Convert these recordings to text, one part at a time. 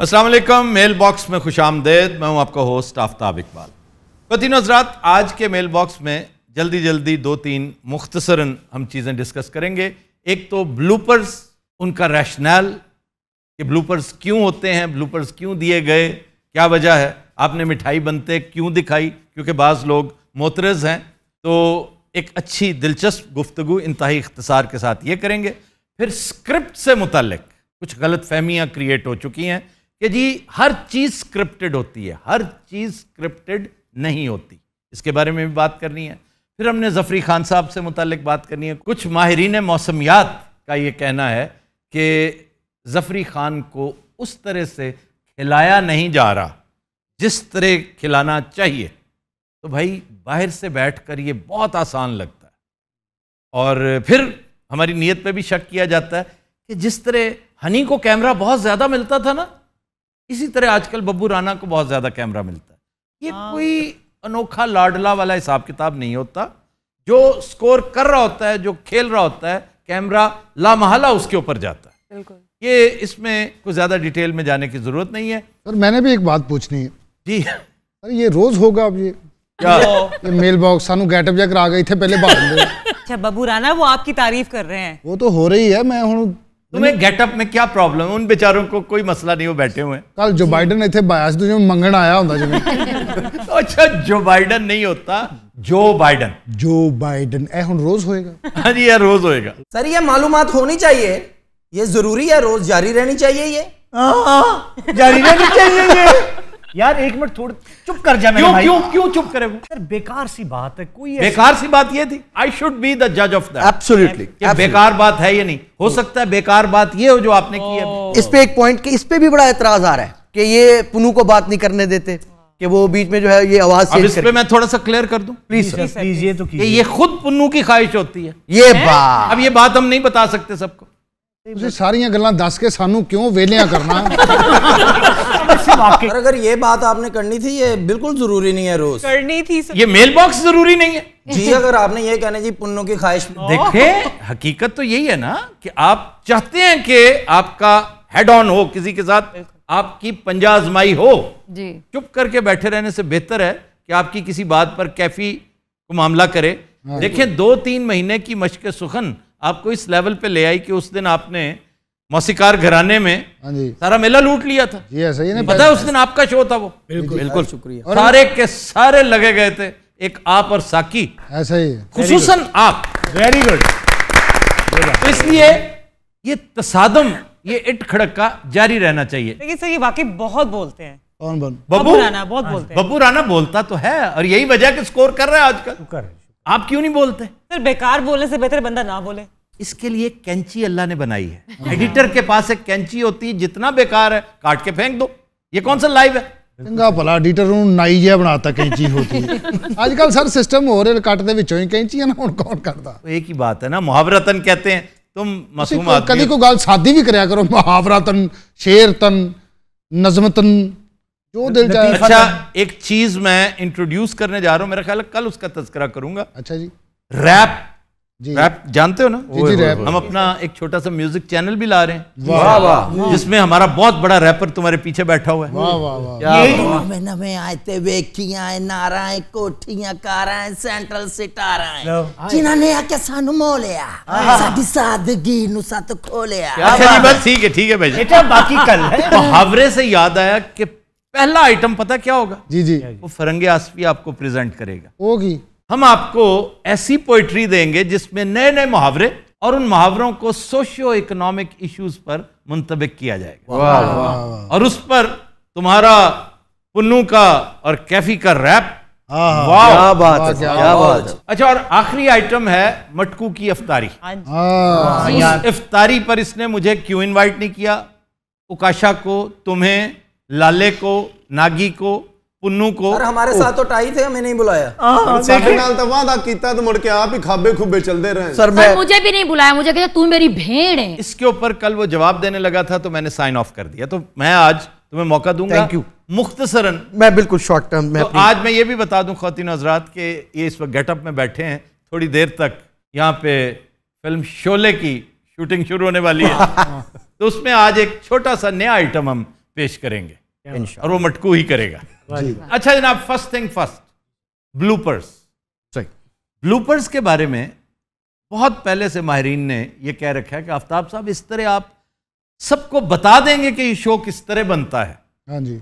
Aslam mail box में खुश आमदेद मैं हूं आपका होस्ट आफ्ताब इकबाल वतिन हजरात आज के मेल बॉक्स में जल्दी जल्दी दो तीन मुख्तसरा हम चीज़ें डिस्कस करेंगे एक तो ब्लूपर्स उनका रैशनल कि ब्लूपर्स क्यों होते हैं ब्लूपर्स क्यों दिए गए क्या वजह है आपने मिठाई बनते क्यों दिखाई क्योंकि बाज़ लोग मोतरज हैं तो एक अच्छी दिलचस्प गुफ्तगु इंतहाई इख्तसार के साथ ये करेंगे फिर स्क्रिप्ट से मुतलक कुछ गलत फहमियाँ क्रिएट हो चुकी हैं कि जी हर चीज़ स्क्रिप्टेड होती है हर चीज़ स्क्रिप्टेड नहीं होती इसके बारे में भी बात करनी है फिर हमने जफरी खान साहब से मुतलक बात करनी है कुछ माहरीन मौसमियात का ये कहना है कि जफरी खान को उस तरह से खिलाया नहीं जा रहा जिस तरह खिलाना चाहिए तो भाई बाहर से बैठकर ये बहुत आसान लगता है और फिर हमारी नीयत पे भी शक किया जाता है कि जिस तरह हनी को कैमरा बहुत ज़्यादा मिलता था ना इसी तरह आजकल बब्बू राना को बहुत ज़्यादा कैमरा मिलता है ये हाँ। कोई अनोखा लाडला वाला हिसाब किताब नहीं होता जो स्कोर कर रहा होता है जो खेल रहा होता है कैमरा लामहला उसके ऊपर जाता है बिल्कुल ये इसमें कुछ ज़्यादा डिटेल में जाने की ज़रूरत नहीं है सर मैंने भी एक बात पूछनी है जी अरे ये रोज़ होगा अब ये क्या ये मेल बॉक्स सानू गेटअप जाकर आ गए थे पहले बाहर अच्छा बबू राना वो आपकी तारीफ कर रहे हैं वो तो हो रही है मैं हूँ तुम्हें गेटअप में क्या प्रॉब्लम है उन बेचारों को कोई मसला नहीं वो बैठे हुए कल जो बाइडन इतने बायास तुझे मंगण आया होता जो अच्छा जो बाइडन नहीं होता जो बाइडन जो बाइडन ए हुन रोज होएगा हाँ जी ये रोज होएगा सर ये मालूमात होनी चाहिए ये जरूरी है रोज जारी रहनी चाहिए ये हाँ, जारी रहनी चाहिए ये यार एक मिनट थोड़ा चुप कर जाए क्यों क्यों क्यों चुप करे वो यार बेकार सी बात है कोई बेकार सी बात ये थी आई शुड बी द जज ऑफ दैट एब्सोल्युटली बेकार बात है ये नहीं हो सकता है बेकार बात ये हो जो आपने की है oh। इस पे एक पॉइंट कि इस पे भी बड़ा एतराज आ रहा है कि ये पुनु को बात नहीं करने देते कि वो बीच में जो है ये आवाज अब इस पे मैं थोड़ा सा क्लियर कर दूं प्लीज सर प्लीज ये तो कीजिए ये खुद पुन्नू की ख्वाहिश होती है ये बात अब ये बात हम नहीं बता सकते सबको सारिया ਸਾਰੀਆਂ दस के सानू क्यों ਕਿਉਂ करना और अगर ये बात आपने करनी थी ये बिल्कुल जरूरी नहीं है रोज करनी थी ये मेल बॉक्स जरूरी नहीं है जी अगर आपने ये कहना जी पुन्नो की ख्वाहिश देखे हकीकत तो यही है ना कि आप चाहते हैं कि आपका हेड ऑन हो किसी के साथ आपकी पंजाजमाई हो जी चुप करके बैठे रहने से बेहतर है कि आपकी किसी बात पर कैफी को मामला करे हाँ, देखें दो तीन महीने की मशक सुखन आपको इस लेवल पे ले आई कि उस दिन आपने मौसीकार घराने में हाँ सारा मेला लूट लिया था जी ही नहीं पता उस दिन आपका शो था वो बिल्कुल बिल्कुल शुक्रिया सारे के सारे लगे गए थे एक आप और साकी ऐसा ही खुशूसन आप वेरी गुड तो इसलिए ये तसादम ये इट खड़क का जारी रहना चाहिए लेकिन सर ये वाकई बहुत बोलते हैं कौन बोल बब्बू राना बहुत बोलते हैं बब्बू राना बोलता तो है और यही वजह कि स्कोर कर रहा है आजकल आप क्यों नहीं बोलते सर बेकार बोलने से बेहतर बंदा ना बोले इसके लिए कैंची अल्लाह ने बनाई है एडिटर के पास एक कैंची होती है जितना बेकार है काट के फेंक दो ये कौन सा लाइव तो है ना मुहावरतन कहते हैं एक चीज मैं इंट्रोड्यूस करने जा रहा हूं मेरा ख्याल कल उसका तस्करा करूंगा अच्छा जी रैप रैप जानते हो ना जी जी रैप हम अपना एक छोटा सा म्यूजिक चैनल भी ला रहे हैं वाह वाह वा, जिसमें हमारा बहुत बड़ा रैपर तुम्हारे पीछे बैठा हुआ है वाह वाह वाह मैं नवे आते वेखियां नाराएं कोठियां काराएं सेंट्रल सिटाराएं जिन्हां ने आके सानू मोलिया हाँ। साडी सादगी नु सत खोलिया अच्छा जी बस ठीक है ठीक है भाई बेटा बाकी कल है मुहावरे से याद आया कि पहला आइटम पता क्या होगा जी जी वो फरंगे आसफी आपको प्रेजेंट करेगा होगी हम आपको ऐसी पोइट्री देंगे जिसमें नए नए मुहावरे और उन मुहावरों को सोशियो इकोनॉमिक इश्यूज पर मुंतबिक किया जाएगा वाँ, वाँ। और उस पर तुम्हारा पुन्नू का और कैफी का रैप हाँ, हाँ। वाह क्या बात क्या बात अच्छा और आखिरी आइटम है मटकू की अफतारी हाँ इफ्तारी पर इसने मुझे क्यों इनवाइट नहीं किया उकाशा को तुम्हें लाले को नागी को पुन्नू को अरे हमारे साथ तो टाई थे हमें नहीं बुलाया ਸਾਡੇ ਨਾਲ तो ਵਾਅਦਾ ਕੀਤਾ ਤੇ ਮੁੜ ਕੇ ਆਪ ਹੀ ਖਾਬੇ ਖੁੱਬे ਚੱਲਦੇ ਰਹੇ सर मैं मुझे भी नहीं बुलाया मुझे कहते तू मेरी भेड़ है इसके ऊपर कल वो जवाब देने लगा था तो मैंने साइन ऑफ कर दिया तो मैं आज तुम्हें मौका दूंगा थैंक यू मुख्तसरन मैं बिल्कुल शॉर्ट टर्म में तो आज मैं ये भी बता दूं खातिन हजरात के ये इस वक्त गेटअप में बैठे हैं थोड़ी देर तक यहाँ पे फिल्म शोले की शूटिंग शुरू होने वाली है तो उसमें आज एक छोटा सा नया आइटम हम पेश करेंगे और वो मटकू ही करेगा अच्छा जनाब फर्स्ट थिंग फर्स्ट ब्लूपर्स सही ब्लूपर्स के बारे में बहुत पहले से माहरीन ने ये कह रखा है कि आफ्ताब साहब इस तरह आप सबको बता देंगे कि ये शो किस तरह बनता है हाँ जी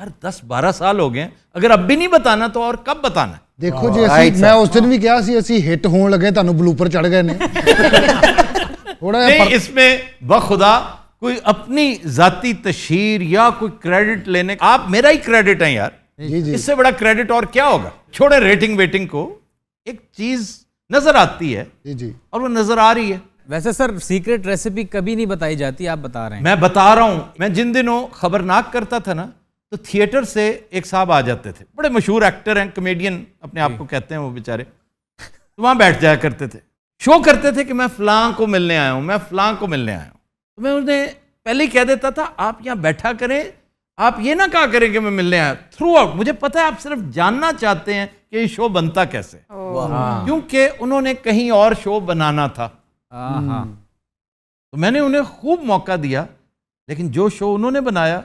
हर दस बारह साल हो गए अगर अब भी नहीं बताना तो और कब बताना देखो जी ਅਸੀਂ ਮੈਂ ਉਸ ਦਿਨ ਵੀ ਕਿਹਾ ਸੀ ਅਸੀਂ ਹਿੱਟ ਹੋਣ ਲੱਗੇ ਤੁਹਾਨੂੰ ਬਲੂਪਰ ਚੜ ਗਏ ਨੇ ਥੋੜਾ इसमें बखुदा कोई अपनी जाति तशहर या कोई क्रेडिट लेने आप मेरा ही क्रेडिट है यार जी जी। इससे बड़ा क्रेडिट और क्या होगा छोड़े रेटिंग वेटिंग को एक चीज नजर आती है जी जी। और वो नजर आ रही है वैसे सर सीक्रेट रेसिपी कभी नहीं बताई जाती आप बता रहे हैं मैं बता रहा हूं मैं जिन दिनों खबरनाक करता था ना तो थिएटर से एक साहब आ जाते थे बड़े मशहूर एक्टर हैं कमेडियन अपने आप को कहते हैं वो बेचारे तो वहां बैठ जाया करते थे शो करते थे कि मैं फलां को मिलने आया हूँ मैं फलां को मिलने आया हूँ तो मैं उन्हें पहले कह देता था आप यहाँ बैठा करें आप ये ना कहा करें कि मैं मिलने आया थ्रू आउट मुझे पता है आप सिर्फ जानना चाहते हैं कि ये शो बनता कैसे हाँ। क्योंकि उन्होंने कहीं और शो बनाना था हम्म। तो मैंने उन्हें खूब मौका दिया लेकिन जो शो उन्होंने बनाया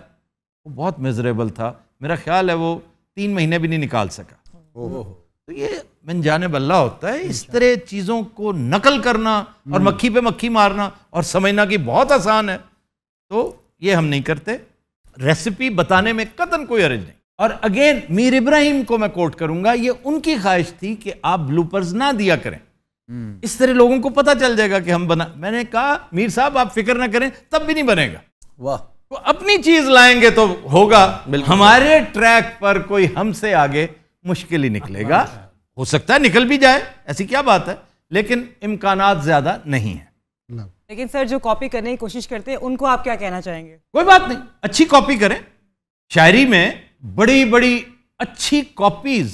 वो बहुत मेजरेबल था मेरा ख्याल है वो तीन महीने भी नहीं निकाल सका तो ये जाने बल्ला होता है इस तरह चीज़ों को नकल करना और हम्म। मक्खी पे मक्खी मारना और समझना कि बहुत आसान है तो ये हम नहीं करते रेसिपी बताने में कतन कोई अरज नहीं और अगेन मीर इब्राहिम को मैं कोट करूंगा ये उनकी ख्वाहिश थी कि आप ब्लूपर्स ना दिया करें हम्म। इस तरह लोगों को पता चल जाएगा कि हम बना मैंने कहा मीर साहब आप फिक्र ना करें तब भी नहीं बनेगा वाह तो अपनी चीज लाएंगे तो होगा हमारे ट्रैक पर कोई हमसे आगे मुश्किल ही निकलेगा हाँ, हाँ। हो सकता है निकल भी जाए ऐसी क्या बात है लेकिन इम्कान ज़्यादा नहीं है लेकिन सर जो कॉपी करने की कोशिश करते हैं उनको आप क्या कहना चाहेंगे कोई बात नहीं अच्छी कॉपी करें शायरी में बड़ी बड़ी अच्छी कॉपीज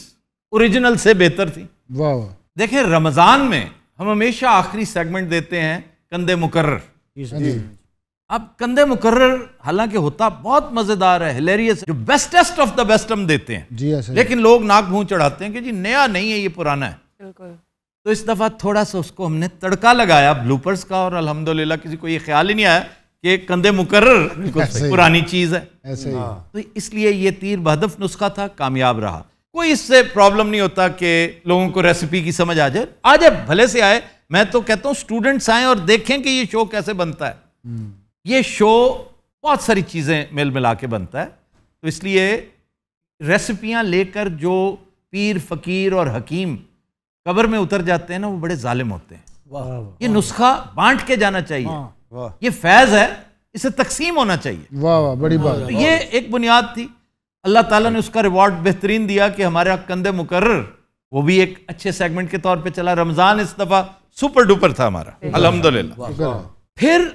ओरिजिनल से बेहतर थी वाह देखें रमजान में हम हमेशा आखिरी सेगमेंट देते हैं कंधे मुकर्र हाँ अब कंधे मुकर्र हालांकि होता बहुत मजेदार है हिलेरियस जो बेस्टेस्ट ऑफ द बेस्ट हम देते हैं जी लेकिन लोग नाक मुंह चढ़ाते हैं कि जी नया नहीं है ये पुराना है बिल्कुल तो इस दफ़ा थोड़ा सा उसको हमने तड़का लगाया ब्लूपर्स का और अल्हम्दुलिल्लाह किसी को ये ख्याल ही नहीं आया कि कंधे मुकर्र पुरानी चीज़ है ऐसे ही हाँ। तो इसलिए ये तीर बहदफ नुस्खा था कामयाब रहा कोई इससे प्रॉब्लम नहीं होता कि लोगों को रेसिपी की समझ आ जाए आ जाए भले से आए मैं तो कहता हूँ स्टूडेंट्स आए और देखें कि ये शो कैसे बनता है हम्म। ये शो बहुत सारी चीज़ें मिल मिला के बनता है तो इसलिए रेसिपियाँ लेकर जो पीर फकीर और हकीम कबर में उतर जाते हैं ना वो बड़े जालिम होते हैं वाह ये नुस्खा बांट के जाना चाहिए हाँ, ये फैज़ है इसे तकसीम होना चाहिए वाह वाह बड़ी बात तो ये एक बुनियाद थी अल्लाह ताला ने उसका रिवॉर्ड बेहतरीन दिया कि हमारा कंधे मुकर वो भी एक अच्छे सेगमेंट के तौर पे चला रमज़ान इस दफ़ा सुपर डुपर था हमारा अलहमदुल्ला फिर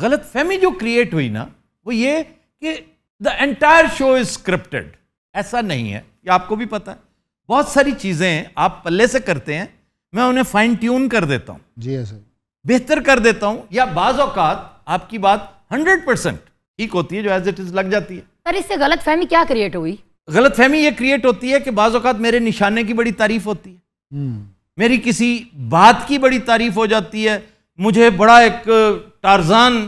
गलत फहमी जो क्रिएट हुई ना वो ये कि the entire show is scripted ऐसा नहीं है ये आपको भी पता है बहुत सारी चीज़ें आप पल्ले से करते हैं मैं उन्हें फाइन ट्यून कर देता हूँ जी हाँ, सर बेहतर कर देता हूं या बाज औकात आपकी बात हंड्रेड परसेंट ठीक होती है जो एज इट इज लग जाती है सर इससे गलत फहमी क्या क्रिएट हुई गलत फहमी ये क्रिएट होती है कि बाज औकात मेरे निशाने की बड़ी तारीफ होती है हम्म। मेरी किसी बात की बड़ी तारीफ हो जाती है मुझे बड़ा एक टारजान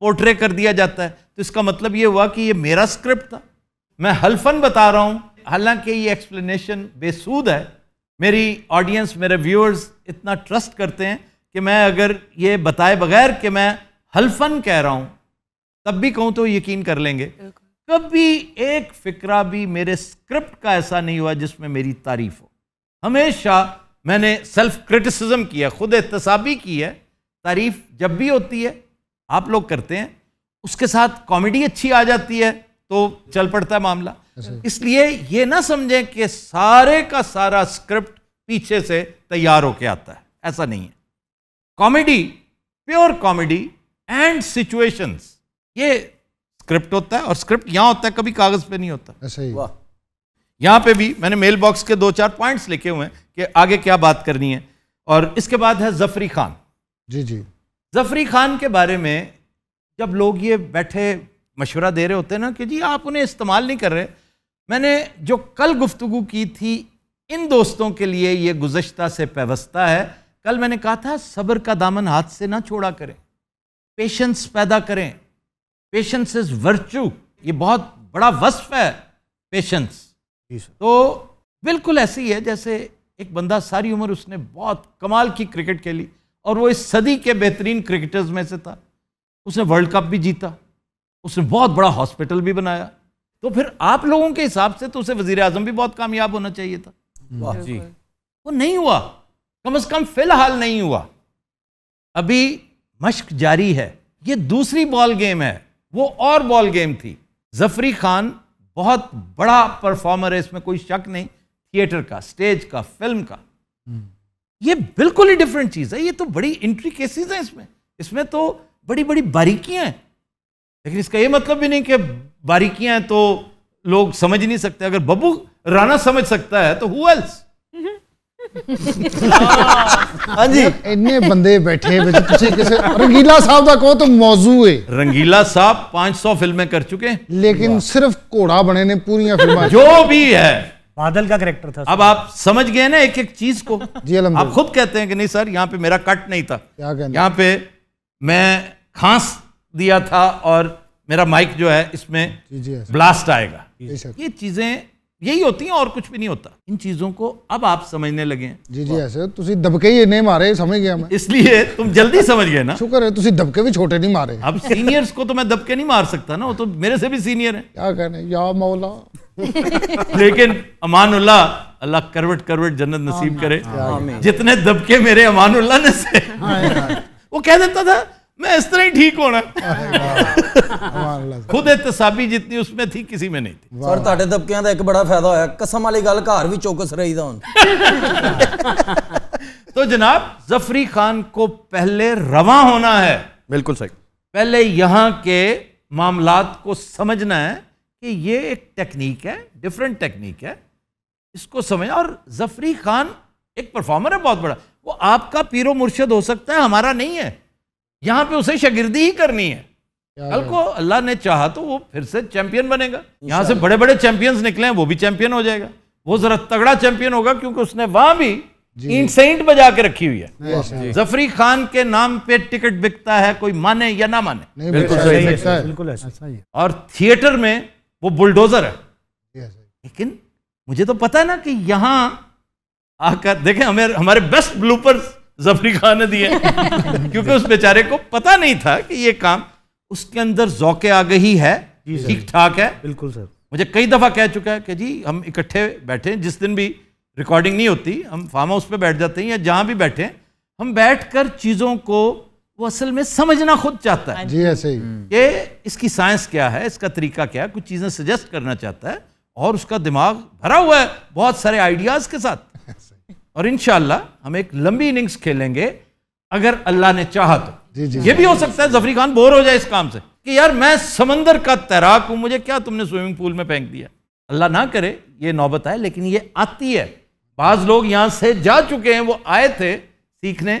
पोर्ट्रे कर दिया जाता है तो इसका मतलब ये हुआ कि ये मेरा स्क्रिप्ट था मैं हल्फन बता रहा हूँ हालांकि ये एक्सप्लेनेशन बेसूद है मेरी ऑडियंस मेरे व्यूअर्स इतना ट्रस्ट करते हैं कि मैं अगर ये बताए बगैर कि मैं हल्फन कह रहा हूँ तब भी कहूँ तो यकीन कर लेंगे कभी एक फिक्रा भी मेरे स्क्रिप्ट का ऐसा नहीं हुआ जिसमें मेरी तारीफ हो हमेशा मैंने सेल्फ क्रिटिसिज्म किया खुद एहतसाबी की है तारीफ जब भी होती है आप लोग करते हैं उसके साथ कॉमेडी अच्छी आ जाती है तो चल पड़ता है मामला इसलिए ये ना समझें कि सारे का सारा स्क्रिप्ट पीछे से तैयार होके आता है ऐसा नहीं है comedy pure comedy and situations ये स्क्रिप्ट होता है और स्क्रिप्ट यहां होता है कभी कागज पे नहीं होता ऐसा ही वाह यहां पे भी मैंने मेल बॉक्स के दो चार पॉइंट्स लिखे हुए हैं कि आगे क्या बात करनी है और इसके बाद है जफरी खान जी जी जफरी खान के बारे में जब लोग ये बैठे मशवरा दे रहे होते हैं ना कि जी आप उन्हें इस्तेमाल नहीं कर रहे मैंने जो कल गुफ्तु की थी इन दोस्तों के लिए ये गुजशत से पैवस्ता है कल मैंने कहा था सब्र का दामन हाथ से ना छोड़ा करें पेशेंस पैदा करें पेशेंस इज वर्चू ये बहुत बड़ा वस्फ है पेशेंस तो बिल्कुल ऐसी है जैसे एक बंदा सारी उम्र उसने बहुत कमाल की क्रिकेट खेली और वो इस सदी के बेहतरीन क्रिकेटर्स में से था उसने वर्ल्ड कप भी जीता उसने बहुत बड़ा हॉस्पिटल भी बनाया तो फिर आप लोगों के हिसाब से तो उसे वजीर आजम भी बहुत कामयाब होना चाहिए था जी वो नहीं हुआ कम अज कम फिलहाल नहीं हुआ अभी मश्क जारी है ये दूसरी बॉल गेम है वो और बॉल गेम थी जफरी खान बहुत बड़ा परफॉर्मर है इसमें कोई शक नहीं थिएटर का स्टेज का फिल्म का हम्म। ये बिल्कुल ही डिफरेंट चीज़ है ये तो बड़ी केसेस हैं इसमें इसमें तो बड़ी बड़ी बारीकियां हैं लेकिन इसका ये मतलब भी नहीं कि बारीकियां तो लोग समझ नहीं सकते अगर बब्बू राणा समझ सकता है तो हु एल्स हाँ जी इतने बंदे बैठे किसे रंगीला साहब का कहो तो मौजू है रंगीला साहब ਰੰਗੀਲਾ ਸਾਹਿਬ 500 ਫਿਲਮਾਂ ਕਰ ਚੁਕੇ ਲੇਕਿਨ ਸਿਰਫ ਘੋੜਾ ਬਣੇ ਨੇ ਪੂਰੀਆਂ ਫਿਲਮਾਂ ਜੋ ਵੀ बादल का करेक्टर था अब आप समझ गए ना एक एक चीज को जी आप खुद कहते हैं कि नहीं सर यहाँ पे मेरा कट नहीं था यहाँ पे मैं खांस दिया था और मेरा माइक जो है इसमें ब्लास्ट आएगा ये चीजें यही होती हैं और कुछ भी नहीं होता इन चीजों को अब आप समझने लगे हैं जी जी ऐसे ਤੁਸੀਂ दबके ही नहीं मारे समझ ਗਿਆ ਮੈਂ ਇਸ ਲਈ ਤੁਮ ਜਲਦੀ ਸਮਝ ਗਏ ਨਾ ਸ਼ੁਕਰ ਹੈ ਤੁਸੀਂ ਦਬਕੇ ਵੀ ਛੋਟੇ ਨਹੀਂ ਮਾਰੇ ਅਬ ਸੀਨੀਅਰਸ ਕੋ ਤਾਂ ਮੈਂ ਦਬਕੇ ਨਹੀਂ ਮਾਰ ਸਕਤਾ ਨਾ ਉਹ ਤਾਂ ਮੇਰੇ ਸੇ ਵੀ ਸੀਨੀਅਰ ਹੈ लेकिन अमानुल्ला अल्लाह करवट करवट जन्नत नसीब करे जितने दबके मेरे अमानुल्ला ने से हाँ, हाँ, हाँ। वो कह देता था मैं इस तरह ही ठीक होना खुद एहतसाबी जितनी उसमें थी किसी में नहीं थी और ताटे दबके एक बड़ा फायदा ਫਾਇਦਾ कसम वाली गल घर भी चौकस रही ਰਹੀਦਾ तो जनाब जफरी खान को पहले रवा होना है बिल्कुल सही पहले यहां के मामलात को समझना है कि ये एक टेक्निक है डिफरेंट टेक्निक है इसको समझ और जफरी खान एक परफॉर्मर है बहुत बड़ा वो आपका पीरो मुर्शद हो सकता है हमारा नहीं है यहां पे उसे शगिर्दी ही करनी है कल को अल्लाह ने चाहा तो वो फिर से चैंपियन बनेगा यहां से बड़े बड़े चैंपियंस निकले हैं वो भी चैंपियन हो जाएगा वो जरा तगड़ा चैंपियन होगा क्योंकि उसने वहां भी ईंट से बजा के रखी हुई है जफरी खान के नाम पे टिकट बिकता है कोई माने या ना माने बिल्कुल सही है और थिएटर में वो बुलडोजर है लेकिन मुझे तो पता है ना कि यहां आकर देखें हमें हमारे बेस्ट ब्लूपर जफरी खान ने दिए क्योंकि उस बेचारे को पता नहीं था कि ये काम उसके अंदर जौके आ गई है ठीक ठाक है बिल्कुल सर मुझे कई दफ़ा कह चुका है कि जी हम इकट्ठे बैठे हैं जिस दिन भी रिकॉर्डिंग नहीं होती हम फार्म हाउस पे बैठ जाते हैं या जहां भी बैठे हैं हम बैठ कर चीज़ों को वो असल में समझना खुद चाहता है जी ऐसे ही ये हम्म। इसकी साइंस क्या है इसका तरीका क्या है कुछ चीज़ें सजेस्ट करना चाहता है और उसका दिमाग भरा हुआ है बहुत सारे आइडियाज़ के साथ और इन हम एक लंबी इनिंग्स खेलेंगे अगर अल्लाह ने चाहा तो जी जी ये भी हो सकता है जफरी खान बोर हो जाए इस काम से कि यार मैं समंदर का तैराक हूं मुझे क्या तुमने स्विमिंग पूल में फेंक दिया अल्लाह ना करे ये नौबत आए लेकिन ये आती है बाज लोग यहां से जा चुके हैं वो आए थे सीखने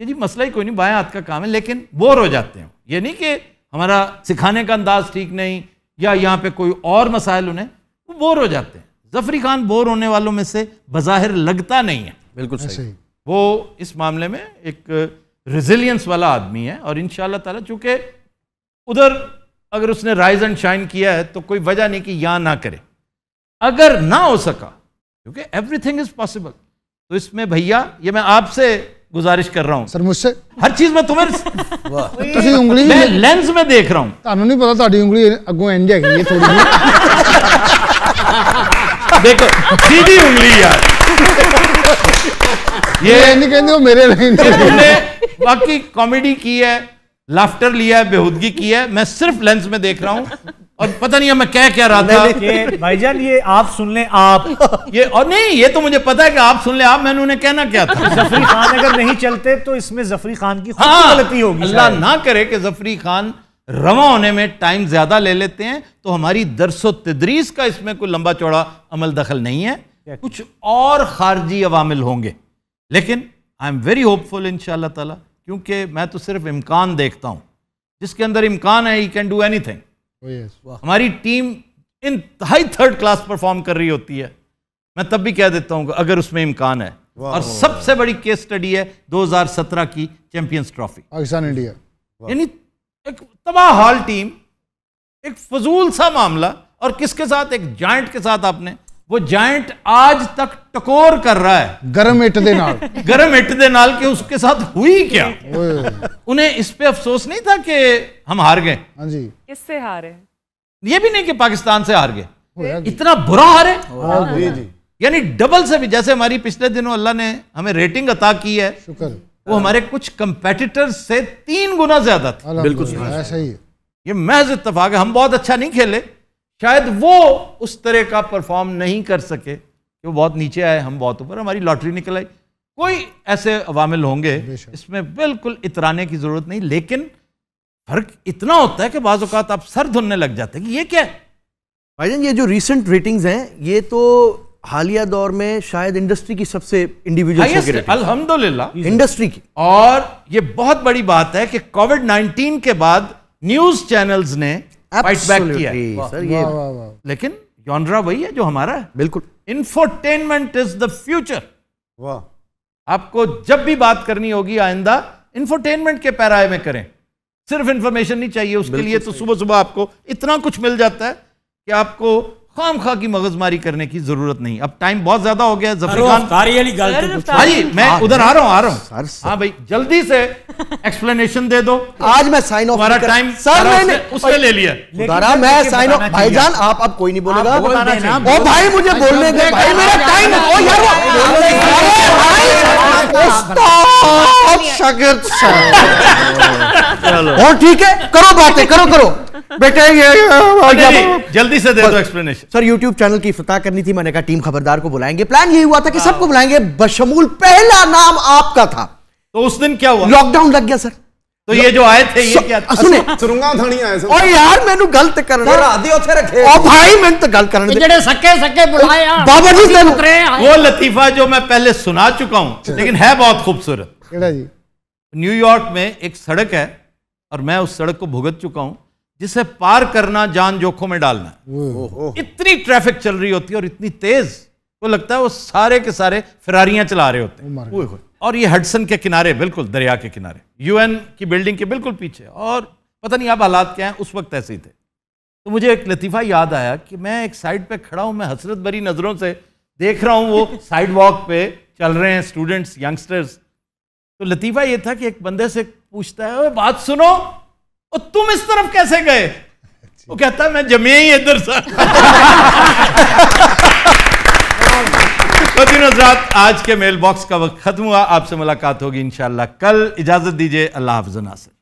कि जी मसला ही कोई नहीं बाएं हाथ का काम है लेकिन बोर हो जाते हैं ये नहीं कि हमारा सिखाने का अंदाज ठीक नहीं या यहाँ पे कोई और मसाइल उन्हें वो बोर हो जाते हैं जफरी खान बोर होने वालों में से बज़ाहिर लगता नहीं है बिल्कुल सही।, सही वो इस मामले में एक रिजिलियंस वाला आदमी है और इन ताला चूँकि उधर अगर उसने राइज एंड शाइन किया है तो कोई वजह नहीं कि यहाँ ना करे अगर ना हो सका क्योंकि एवरीथिंग इज़ पॉसिबल तो इसमें भैया ये मैं आपसे गुजारिश कर रहा हूँ सर मुझसे हर चीज में तुम्हें तुम्हें उंगली मैं लेंस में देख रहा हूँ तानू नहीं पता ਤੁਹਾਡੀ उंगली ਅੱਗੋਂ एंड जाएगी ये थोड़ी सी देखो सीधी उंगली यार ये ਇਹ ਨਹੀਂ ਕਹਿੰਦੇ ਉਹ ਮੇਰੇ ਲਈ तुमने बाकी कॉमेडी की है लाफ्टर लिया है बेहुदगी की है मैं सिर्फ लेंस में देख रहा हूँ और पता नहीं मैं क्या क्या रहा तो था भाईजान ये आप सुन लें आप ये और नहीं ये तो मुझे पता है कि आप सुन लें आप मैंने उन्हें कहना क्या था जफरी खान अगर नहीं चलते तो इसमें जफरी खान की हाँ, गलती होगी अल्लाह ना करे कि जफरी खान रवा होने में टाइम ज्यादा ले लेते हैं तो हमारी दरसो तदरीस का इसमें कोई लंबा चौड़ा अमल दखल नहीं है कुछ और खारजी अवामिल होंगे लेकिन आई एम वेरी होपफुल इन शाह क्योंकि मैं तो सिर्फ इम्कान देखता हूँ जिसके अंदर इम्कान है I can do anything Oh, हमारी टीम इंतहाई थर्ड क्लास परफॉर्म कर रही होती है मैं तब भी कह देता हूँ अगर उसमें इम्कान है और सबसे बड़ी केस स्टडी है 2017 की चैंपियंस ट्रॉफी पाकिस्तान इंडिया यानी एक तबाह हाल टीम एक फजूल सा मामला और किसके साथ एक जॉइंट के साथ आपने वो जाइंट आज तक टकोर कर रहा है गर्म इट दे गर्म इट ਇਟ ਦੇ ਨਾਲ ਕਿ ਉਸਕੇ क्या उन्हें इस पे अफसोस नहीं था कि हम हार गए हाँ जी किससे हारे ये भी नहीं कि पाकिस्तान से हार गए हाँ इतना बुरा हारे हाँ, हाँ, यानी डबल से भी जैसे हमारी पिछले दिनों अल्लाह ने हमें रेटिंग अता की है शुक्र वो हमारे कुछ कंपेटिटर्स से तीन गुना ज्यादा था बिल्कुल ऐसा ही है ये महज इतफाक है हम बहुत अच्छा नहीं खेले शायद वो उस तरह का परफॉर्म नहीं कर सके कि वो बहुत नीचे आए हम बहुत ऊपर हमारी लॉटरी निकल आई कोई ऐसे अवामिल होंगे इसमें बिल्कुल इतराने की ज़रूरत नहीं लेकिन फर्क इतना होता है कि बाज़ात आप सर धुनने लग जाते हैं कि ये क्या है जान ये जो रिसेंट रेटिंग्स हैं ये तो हालिया दौर में शायद इंडस्ट्री की सबसे इंडिविजुअल अल्हम्दुलिल्लाह इंडस्ट्री की और ये बहुत बड़ी बात है कि कोविड 19 के बाद न्यूज़ चैनल्स ने लेकिन जॉनरा वही है जो हमारा है बिल्कुल इंफोटेनमेंट इज द फ्यूचर वाह आपको जब भी बात करनी होगी आइंदा इंफोटेनमेंट के पैराए में करें सिर्फ इंफॉर्मेशन नहीं चाहिए उसके लिए तो सुबह सुबह आपको इतना कुछ मिल जाता है कि आपको खाम खा की मगजमारी करने की जरूरत नहीं अब टाइम बहुत ज्यादा हो गया खान हाँ मैं उधर आ रहा हूँ आ रहा हूँ हाँ भाई जल्दी से एक्सप्लेनेशन दे दो आज मैं साइन ऑफ टाइम सर मैंने उसने ले लिया मैं साइन ऑफ भाईजान आप अब कोई नहीं बोलेगा ओ भाई मुझे बोलने दे भाई मेरा टाइम ओ यार वो शागिर्द और ठीक है करो बातें करो करो बेटे ये जल्दी से दे दो एक्सप्लेनेशन सर यूट्यूब चैनल की इफ्ताह करनी थी मैंने कहा टीम खबरदार को बुलाएंगे प्लान यही हुआ था कि सबको हाँ। बुलाएंगे बशमूल पहला नाम आपका था तो उस दिन क्या हुआ लॉकडाउन लग गया सर तो ये जो आए थे ये क्या ਸੁਣੇ ਸੁਰੰਗਾ ਥਾਣੀ ਆਏ ਸਨ ਓ ਯਾਰ ਮੈਨੂੰ ਗਲਤ ਕਰਨ ਦੇ ਰਾਦੀ ਉੱਥੇ ਰੱਖੇ ਓ ਭਾਈ ਮੈਨੂੰ ਤਾਂ ਗਲਤ ਕਰਨ ਦੇ ਜਿਹੜੇ ਸੱਕੇ ਸੱਕੇ ਬੁਲਾਏ ਆ ਬਾਬਾ ਜੀ हूं लेकिन है बहुत खूबसूरत ਕਿਹੜਾ न्यूयॉर्क में एक सड़क है और मैं उस सड़क को भुगत चुका हूं जिसे पार करना जान जोखों में डालना इतनी ट्रैफिक चल रही होती है और इतनी तेज वो लगता है वो सारे के सारे फिरारियां चला रहे होते हैं और ये हडसन के किनारे बिल्कुल दरिया के किनारे यूएन की बिल्डिंग के बिल्कुल पीछे और पता नहीं अब हालात क्या हैं उस वक्त ऐसे ही थे तो मुझे एक लतीफ़ा याद आया कि मैं एक साइड पे खड़ा हूं मैं हसरत भरी नज़रों से देख रहा हूं वो साइड वॉक पे चल रहे हैं स्टूडेंट्स यंगस्टर्स तो लतीफ़ा ये था कि एक बंदे से पूछता है बात सुनो और तुम इस तरफ कैसे गए वो कहता है मैं जमे ही इधर सर तो हजरात आज के मेल बॉक्स का वक्त खत्म हुआ आपसे मुलाकात होगी इंशाल्लाह कल इजाजत दीजिए अल्लाह हाफ नासिर